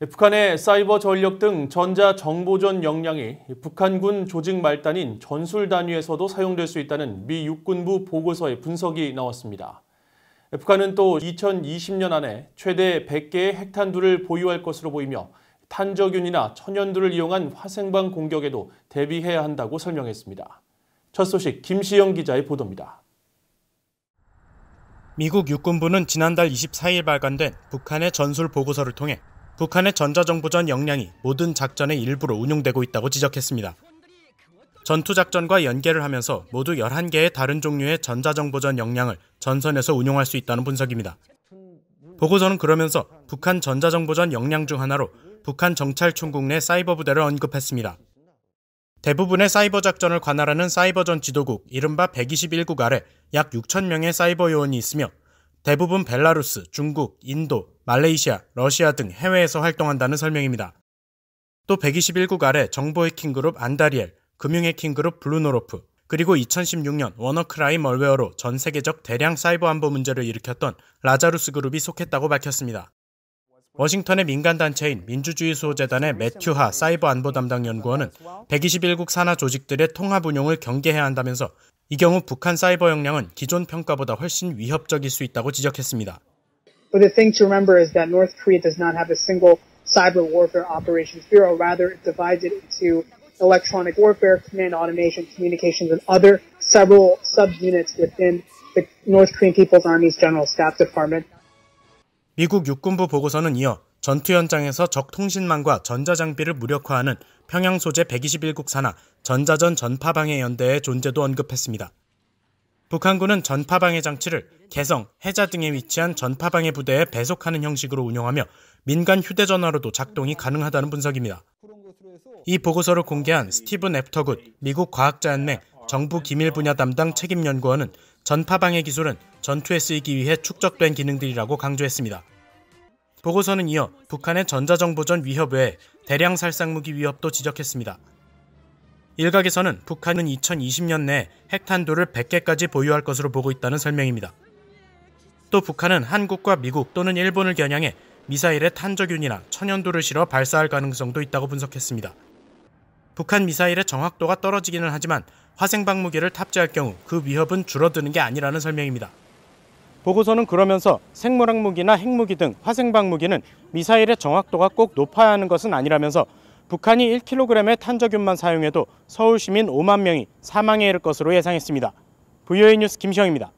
예, 북한의 사이버 전력 등 전자 정보전 역량이 북한군 조직 말단인 전술 단위에서도 사용될 수 있다는 미 육군부 보고서의 분석이 나왔습니다. 예, 북한은 또 2020년 안에 최대 100개의 핵탄두를 보유할 것으로 보이며 탄저균이나 천연두를 이용한 화생방 공격에도 대비해야 한다고 설명했습니다. 첫 소식 김시영 기자의 보도입니다. 미국 육군부는 지난달 24일 발간된 북한의 전술 보고서를 통해 북한의 전자정보전 역량이 모든 작전의 일부로 운용되고 있다고 지적했습니다. 전투작전과 연계를 하면서 모두 11개의 다른 종류의 전자정보전 역량을 전선에서 운용할 수 있다는 분석입니다. 보고서는 그러면서 북한 전자정보전 역량 중 하나로 북한 정찰총국 내 사이버 부대를 언급했습니다. 대부분의 사이버 작전을 관할하는 사이버전 지도국 이른바 121국 아래 약 6천 명의 사이버 요원이 있으며 대부분 벨라루스, 중국, 인도, 말레이시아, 러시아 등 해외에서 활동한다는 설명입니다. 또 121국 아래 정보 해킹 그룹 안다리엘, 금융 해킹 그룹 블루노로프, 그리고 2016년 워너크라이 멀웨어로 전 세계적 대량 사이버 안보 문제를 일으켰던 라자루스 그룹이 속했다고 밝혔습니다. 워싱턴의 민간단체인 민주주의 수호재단의 매튜하 사이버 안보 담당 연구원은 121국 산하 조직들의 통합 운용을 경계해야 한다면서 이 경우 북한 사이버 역량은 기존 평가보다 훨씬 위협적일 수 있다고 지적했습니다. But the thing to remember is that North Korea does not have a single cyber warfare operations bureau. Rather, it divides it into electronic warfare, command automation, communications, and other several subunits within the North Korean People's Army's General Staff Department. 미국 육군부 보고서는 이어 전투 현장에서 적 통신망과 전자장비를 무력화하는 평양 소재 121국 산하 전자전 전파방해 연대의 존재도 언급했습니다. 북한군은 전파방해 장치를 개성, 해자 등에 위치한 전파방해 부대에 배속하는 형식으로 운영하며 민간 휴대전화로도 작동이 가능하다는 분석입니다. 이 보고서를 공개한 스티븐 애프터굿 미국 과학자연맹 정부 기밀 분야 담당 책임 연구원은 전파 방해 기술은 전투에 쓰이기 위해 축적된 기능들이라고 강조했습니다. 보고서는 이어 북한의 전자정보전 위협 외에 대량 살상무기 위협도 지적했습니다. 일각에서는 북한은 2020년 내에 핵탄두를 100개까지 보유할 것으로 보고 있다는 설명입니다. 또 북한은 한국과 미국 또는 일본을 겨냥해 미사일의 탄저균이나 천연두를 실어 발사할 가능성도 있다고 분석했습니다. 북한 미사일의 정확도가 떨어지기는 하지만 화생방 무기를 탑재할 경우 그 위협은 줄어드는 게 아니라는 설명입니다. 보고서는 그러면서 생물학 무기나 핵무기 등 화생방 무기는 미사일의 정확도가 꼭 높아야 하는 것은 아니라면서 북한이 1kg의 탄저균만 사용해도 서울 시민 5만 명이 사망해 이를 것으로 예상했습니다. VOA 뉴스 김시영입니다.